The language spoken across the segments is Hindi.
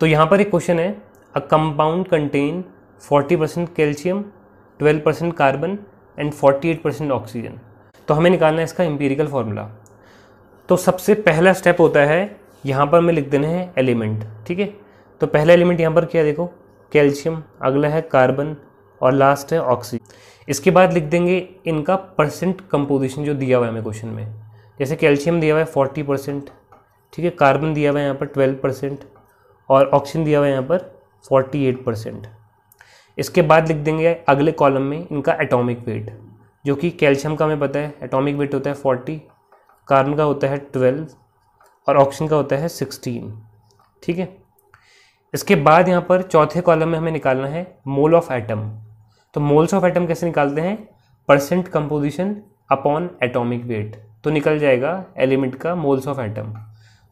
तो यहाँ पर एक क्वेश्चन है a compound contain 40 percent calcium 12 percent carbon and 48 percent oxygen तो हमें निकालना है इसका एम्पेरिकल फार्मूला तो सबसे पहला स्टेप होता है यहाँ पर हमें लिख देना है एलिमेंट ठीक है तो पहला एलिमेंट यहाँ पर क्या देखो कैल्शियम अगला है कार्बन और लास्ट है ऑक्सीजन इसके बाद लिख देंगे इनका परसेंट कंपोजिशन जो दिया हुआ है हमें क्वेश्चन में जैसे कैल्शियम दिया हुआ है फोर्टी परसेंट ठीक है कार्बन दिया हुआ है यहाँ पर ट्वेल्व परसेंट और ऑक्सीजन दिया हुआ है यहाँ पर 48 परसेंट इसके बाद लिख देंगे अगले कॉलम में इनका एटॉमिक वेट जो कि कैल्शियम का हमें पता है एटॉमिक वेट होता है 40 कार्बन का होता है 12 और ऑक्सीजन का होता है 16 ठीक है इसके बाद यहाँ पर चौथे कॉलम में हमें निकालना है मोल ऑफ एटम तो मोल्स ऑफ एटम कैसे निकालते हैं percent composition upon atomic weight तो निकल जाएगा एलिमेंट का मोल्स ऑफ एटम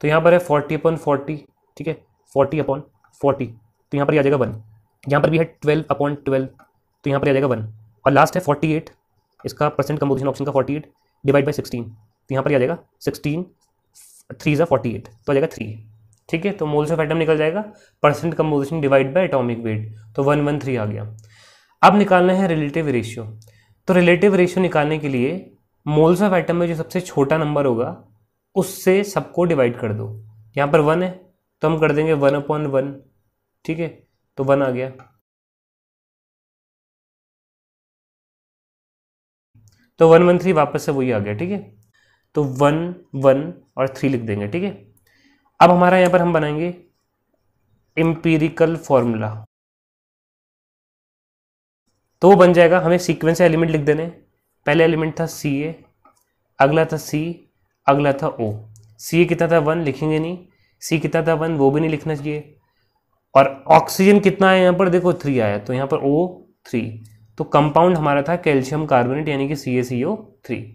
तो यहाँ पर है फोर्टी अपॉन फोर्टी ठीक है फोर्टी अपॉन फोर्टी तो यहाँ पर आ जाएगा वन यहाँ पर भी है ट्वेल्व अपॉन ट्वेल्व तो यहाँ पर आ जाएगा वन और लास्ट है फोर्टी एट इसका परसेंट कम्पोजिशन ऑप्शन का forty eight divide by sixteen तो यहाँ पर आ जाएगा सिक्सटीन थ्री ज़ा फोर्टी एट तो आ जाएगा थ्री ठीक है तो मोल्स ऑफ एटम निकल जाएगा percent composition divide by atomic weight तो वन वन थ्री आ गया अब निकालना है रिलेटिव रेशियो तो रिलेटिव रेशियो निकालने के लिए मोल्स ऑफ एटम में जो सबसे छोटा नंबर होगा उससे सबको डिवाइड कर दो यहाँ पर वन है तो हम कर देंगे वन अपॉन वन ठीक है तो वन आ गया तो वन वन थ्री वापस से वही आ गया ठीक है तो वन वन और थ्री लिख देंगे ठीक है अब हमारा यहां पर हम बनाएंगे एम्पीरिकल फॉर्मूला तो वो बन जाएगा हमें सीक्वेंस एलिमेंट लिख देने पहले एलिमेंट था सी ए अगला था सी अगला था ओ सी ए कितना था वन लिखेंगे नहीं सी कितना था वन वो भी नहीं लिखना चाहिए और ऑक्सीजन कितना आया यहाँ पर देखो थ्री आया तो यहाँ पर ओ थ्री तो कंपाउंड हमारा था कैल्शियम कार्बोनेट यानी कि सी ए सी ओ थ्री